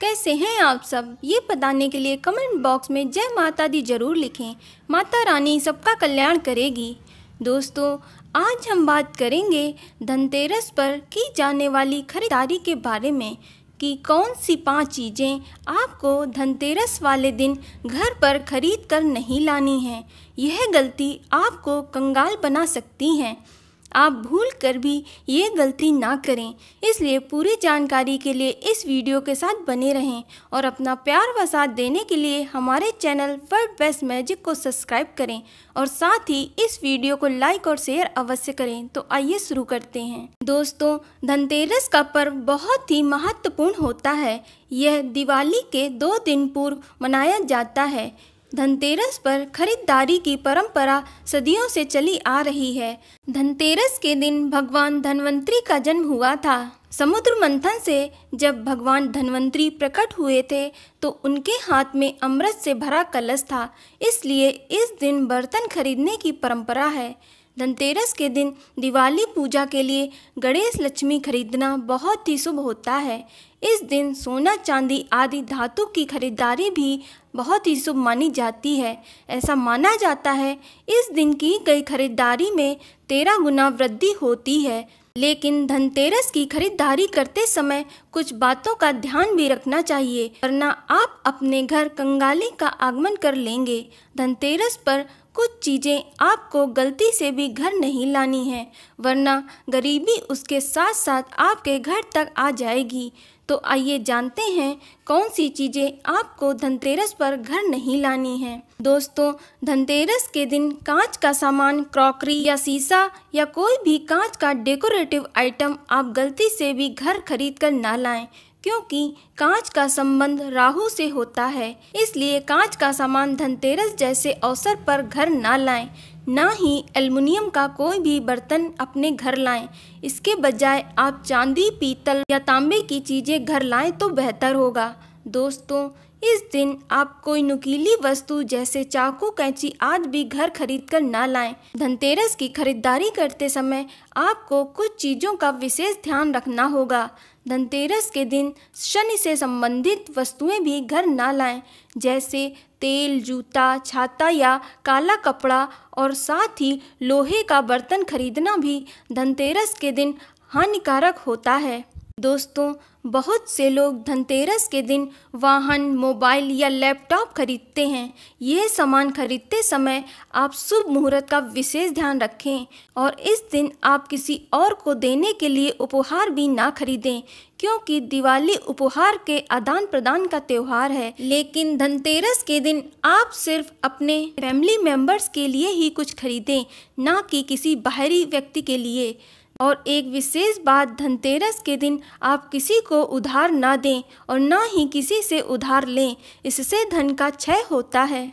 कैसे हैं आप सब ये बताने के लिए कमेंट बॉक्स में जय माता दी जरूर लिखें माता रानी सबका कल्याण करेगी दोस्तों आज हम बात करेंगे धनतेरस पर की जाने वाली खरीदारी के बारे में कि कौन सी पांच चीज़ें आपको धनतेरस वाले दिन घर पर खरीद कर नहीं लानी हैं यह गलती आपको कंगाल बना सकती हैं आप भूल कर भी ये गलती ना करें इसलिए पूरी जानकारी के लिए इस वीडियो के साथ बने रहें और अपना प्यार व साथ देने के लिए हमारे चैनल वर्ल्ड बेस्ट मैजिक को सब्सक्राइब करें और साथ ही इस वीडियो को लाइक और शेयर अवश्य करें तो आइए शुरू करते हैं दोस्तों धनतेरस का पर्व बहुत ही महत्वपूर्ण होता है यह दिवाली के दो दिन पूर्व मनाया जाता है धनतेरस पर खरीदारी की परंपरा सदियों से चली आ रही है धनतेरस के दिन भगवान धनवंतरी का जन्म हुआ था समुद्र मंथन से जब भगवान धनवंतरी प्रकट हुए थे तो उनके हाथ में अमृत से भरा कलश था इसलिए इस दिन बर्तन खरीदने की परंपरा है धनतेरस के दिन दिवाली पूजा के लिए गणेश लक्ष्मी खरीदना बहुत ही शुभ होता है इस दिन सोना चांदी आदि धातु की खरीदारी भी बहुत ही शुभ मानी जाती है ऐसा माना जाता है इस दिन की गई खरीदारी में तेरह गुना वृद्धि होती है लेकिन धनतेरस की खरीदारी करते समय कुछ बातों का ध्यान भी रखना चाहिए वरना आप अपने घर कंगाली का आगमन कर लेंगे धनतेरस पर कुछ चीज़ें आपको गलती से भी घर नहीं लानी है वरना गरीबी उसके साथ साथ आपके घर तक आ जाएगी तो आइए जानते हैं कौन सी चीज़ें आपको धनतेरस पर घर नहीं लानी है दोस्तों धनतेरस के दिन कांच का सामान क्रॉकरी या शीशा या कोई भी कांच का डेकोरेटिव आइटम आप गलती से भी घर खरीद कर ना लाएं क्योंकि कांच का संबंध राहु से होता है इसलिए कांच का सामान धनतेरस जैसे अवसर पर घर ना लाएं ना ही एल्युमिनियम का कोई भी बर्तन अपने घर लाएं इसके बजाय आप चांदी पीतल या तांबे की चीज़ें घर लाएं तो बेहतर होगा दोस्तों इस दिन आप कोई नुकीली वस्तु जैसे चाकू कैंची आदि भी घर खरीद कर ना लाएं। धनतेरस की खरीदारी करते समय आपको कुछ चीज़ों का विशेष ध्यान रखना होगा धनतेरस के दिन शनि से संबंधित वस्तुएं भी घर ना लाएं, जैसे तेल जूता छाता या काला कपड़ा और साथ ही लोहे का बर्तन खरीदना भी धनतेरस के दिन हानिकारक होता है दोस्तों बहुत से लोग धनतेरस के दिन वाहन मोबाइल या लैपटॉप खरीदते हैं ये सामान खरीदते समय आप शुभ मुहूर्त का विशेष ध्यान रखें और इस दिन आप किसी और को देने के लिए उपहार भी ना खरीदें क्योंकि दिवाली उपहार के आदान प्रदान का त्यौहार है लेकिन धनतेरस के दिन आप सिर्फ अपने फैमिली मेम्बर्स के लिए ही कुछ खरीदें ना कि किसी बाहरी व्यक्ति के लिए और एक विशेष बात धनतेरस के दिन आप किसी को उधार ना दें और ना ही किसी से उधार लें इससे धन का क्षय होता है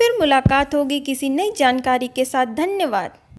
फिर मुलाकात होगी किसी नई जानकारी के साथ धन्यवाद